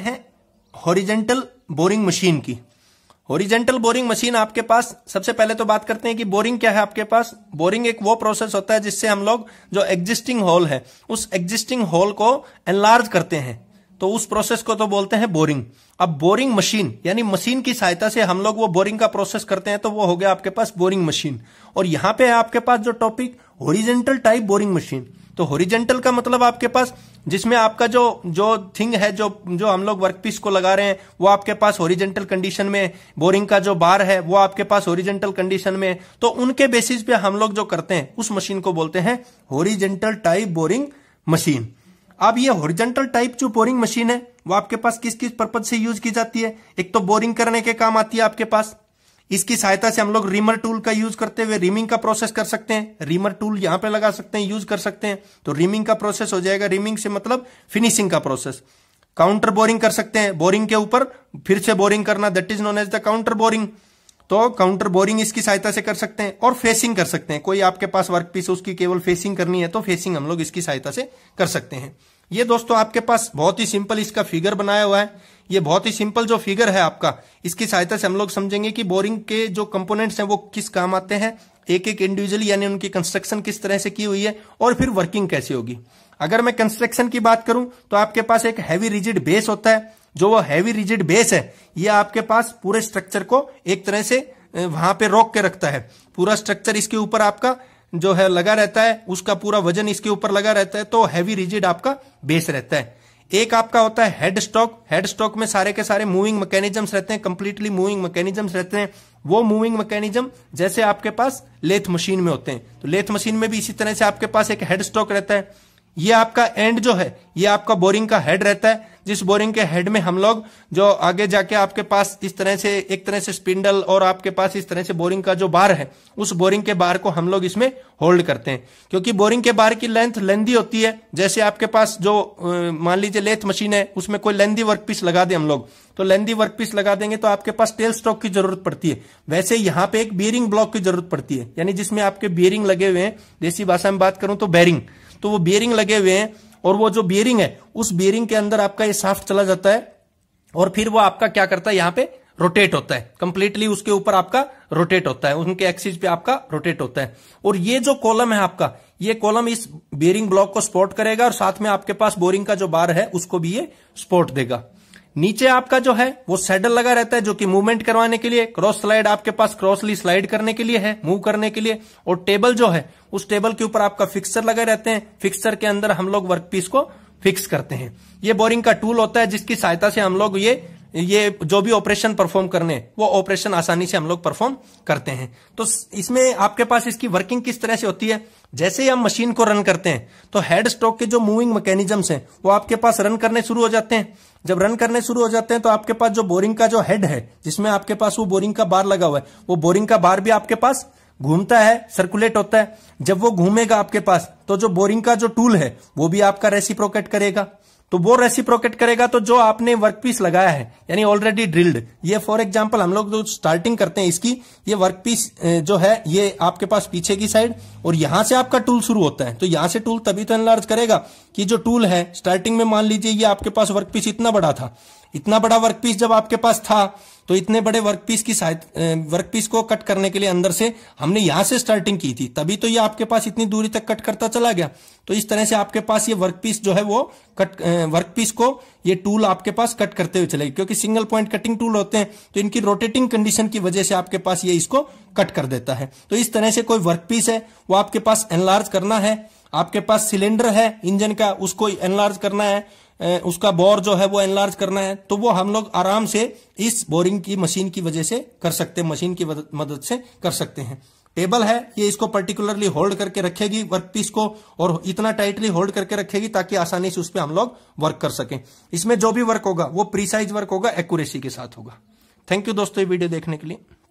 हैं horizontal boring machine की horizontal boring machine आपके पास सबसे पहले तो बात करते हैं कि बोरिंग क्या है आपके पास बोरिंग एक वो प्रोसेस होता है जिससे हम लोग जो एग्जिस्टिंग होल है उस एग्जिस्टिंग होल को एनलार्ज करते हैं तो उस प्रोसेस को तो बोलते हैं बोरिंग अब बोरिंग मशीन यानी मशीन की सहायता से हम लोग वो बोरिंग का प्रोसेस करते हैं तो वो हो गया आपके पास बोरिंग मशीन और यहां पे है आपके पास जो topic horizontal type boring machine तो होरिजेंटल का मतलब आपके पास जिसमें आपका जो जो थिंग है जो जो हम लोग वर्कपीस को लगा रहे हैं वो आपके पास ओरिजेंटल कंडीशन में बोरिंग का जो बार है वो आपके पास ओरिजेंटल कंडीशन में तो उनके बेसिस पे हम लोग जो करते हैं उस मशीन को बोलते हैं ओरिजेंटल टाइप बोरिंग मशीन अब ये ओरिजेंटल टाइप जो बोरिंग मशीन है वो आपके पास किस किस पर्पज से यूज की जाती है एक तो बोरिंग करने के काम आती है आपके पास इसकी सहायता से हम लोग रिमर टूल का यूज करते हुए रिमिंग का प्रोसेस कर सकते हैं रिमर टूल यहां पे लगा सकते हैं यूज कर सकते हैं तो रिमिंग का प्रोसेस हो जाएगा रिमिंग से मतलब फिनिशिंग का प्रोसेस काउंटर बोरिंग कर सकते हैं बोरिंग के ऊपर फिर से बोरिंग करना that is known as the counter boring तो काउंटर बोरिंग इसकी सहायता से कर सकते हैं और फेसिंग कर सकते हैं कोई आपके पास वर्क पीस उसकी केवल फेसिंग करनी है तो फेसिंग हम लोग इसकी सहायता से कर सकते हैं ये दोस्तों आपके पास बहुत ही सिंपल इसका फिगर बनाया हुआ है ये बहुत ही सिंपल जो फिगर है आपका इसकी सहायता से हम लोग समझेंगे कि बोरिंग के जो कंपोनेंट्स हैं वो किस काम आते हैं एक एक इंडिविजुअली यानी उनकी कंस्ट्रक्शन किस तरह से की हुई है और फिर वर्किंग कैसी होगी अगर मैं कंस्ट्रक्शन की बात करूं तो आपके पास एक हैवी रिजिड बेस होता है जो वो हैवी रिजिड बेस है ये आपके पास पूरे स्ट्रक्चर को एक तरह से वहां पे रोक के रखता है पूरा स्ट्रक्चर इसके ऊपर आपका जो है लगा रहता है उसका पूरा वजन इसके ऊपर लगा रहता है तो हैवी रिजिड आपका बेस रहता है एक आपका होता है हेड स्टॉक हेड स्टॉक में सारे के सारे मूविंग मैकेनिज्म रहते हैं कंप्लीटली मूविंग मैकेनिज्म रहते हैं वो मूविंग मैकेनिज्म जैसे आपके पास लेथ मशीन में होते हैं तो लेथ मशीन में भी इसी तरह से आपके पास एक हेड स्टॉक रहता है ये आपका एंड जो है ये आपका बोरिंग का हेड रहता है जिस बोरिंग के हेड में हम लोग जो आगे जाके आपके पास इस तरह से एक तरह से स्पिंडल और आपके पास इस तरह से बोरिंग का जो बार है उस बोरिंग के बार को हम लोग इसमें होल्ड करते हैं क्योंकि बोरिंग के बार की लेंथ लेंदी होती है जैसे आपके पास जो मान लीजिए लेथ मशीन है उसमें कोई लेंदी वर्कपीस लगा दे हम लोग तो लेंदी वर्कपीस लगा देंगे तो आपके पास टेल स्टॉक की जरूरत पड़ती है वैसे यहां पे एक बियरिंग ब्लॉक की जरूरत पड़ती है यानी जिसमें आपके बियरिंग लगे हुए हैं देसी भाषा में बात करूं तो बैरिंग तो वो बियरिंग लगे हुए हैं और वो जो बियरिंग है उस बियरिंग के अंदर आपका ये साफ्ट चला जाता है और फिर वो आपका क्या करता है यहां पे रोटेट होता है कंप्लीटली उसके ऊपर आपका रोटेट होता है उनके एक्सिस पे आपका रोटेट होता है और ये जो कॉलम है आपका ये कॉलम इस बेरिंग ब्लॉक को स्पोर्ट करेगा और साथ में आपके पास बोरिंग का जो बार है उसको भी ये स्पोर्ट देगा नीचे आपका जो है वो सैडल लगा रहता है जो कि मूवमेंट करवाने के लिए क्रॉस स्लाइड आपके पास क्रॉसली स्लाइड करने के लिए है मूव करने के लिए और टेबल जो है उस टेबल के ऊपर आपका फिक्सर लगे रहते हैं फिक्सर के अंदर हम लोग वर्क पीस को फिक्स करते हैं ये बोरिंग का टूल होता है जिसकी सहायता से हम लोग ये ये जो भी ऑपरेशन परफॉर्म करने वो ऑपरेशन आसानी से हम लोग परफॉर्म करते हैं तो इसमें आपके पास इसकी वर्किंग किस तरह से होती है जैसे ही हम मशीन को रन करते हैं तो हेड स्ट्रोक के जो मूविंग मैकेनिज्म हैं वो आपके पास रन करने शुरू हो जाते हैं जब रन करने शुरू हो जाते हैं तो आपके पास जो बोरिंग का जो हेड है जिसमें आपके पास वो बोरिंग का बार लगा हुआ है वो बोरिंग का बार भी आपके पास घूमता है सर्कुलेट होता है जब वो घूमेगा आपके पास तो जो बोरिंग का जो टूल है वो भी आपका रेसिप्रोकेट करेगा तो वो रेसिप्रोकेट करेगा तो जो आपने वर्कपीस लगाया है यानी ऑलरेडी ड्रिल्ड ये फॉर एग्जाम्पल हम लोग जो स्टार्टिंग करते हैं इसकी ये वर्कपीस जो है ये आपके पास पीछे की साइड और यहां से आपका टूल शुरू होता है तो यहां से टूल तभी तो एनलार्ज करेगा कि जो टूल है स्टार्टिंग में मान लीजिए ये आपके पास वर्कपीस इतना बड़ा था इतना बड़ा वर्कपीस जब आपके पास था तो इतने बड़े वर्कपीस की वर्कपीस को कट करने के लिए अंदर से हमने यहां से स्टार्टिंग की थी तभी तो ये आपके पास इतनी दूरी तक कट करता चला गया तो इस तरह से आपके पास ये वर्कपीस जो है वो कट वर्कपीस को ये टूल आपके पास कट करते हुए चलेगी क्योंकि सिंगल पॉइंट कटिंग टूल होते हैं तो इनकी रोटेटिंग कंडीशन की वजह से आपके पास ये इसको कट कर देता है तो इस तरह से कोई पीस है वो आपके पास एनलार्ज करना है आपके पास सिलेंडर है इंजन का उसको एनलार्ज करना है उसका बोर जो है वो एनलार्ज करना है तो वो हम लोग आराम से इस बोरिंग की मशीन की वजह से कर सकते हैं मशीन की मदद से कर सकते हैं टेबल है ये इसको पर्टिकुलरली होल्ड करके रखेगी वर्कपीस को और इतना टाइटली होल्ड करके रखेगी ताकि आसानी से उस पर हम लोग वर्क कर सकें इसमें जो भी वर्क होगा वो प्रीसाइज वर्क होगा एक्यूरेसी के साथ होगा थैंक यू दोस्तों ये वीडियो देखने के लिए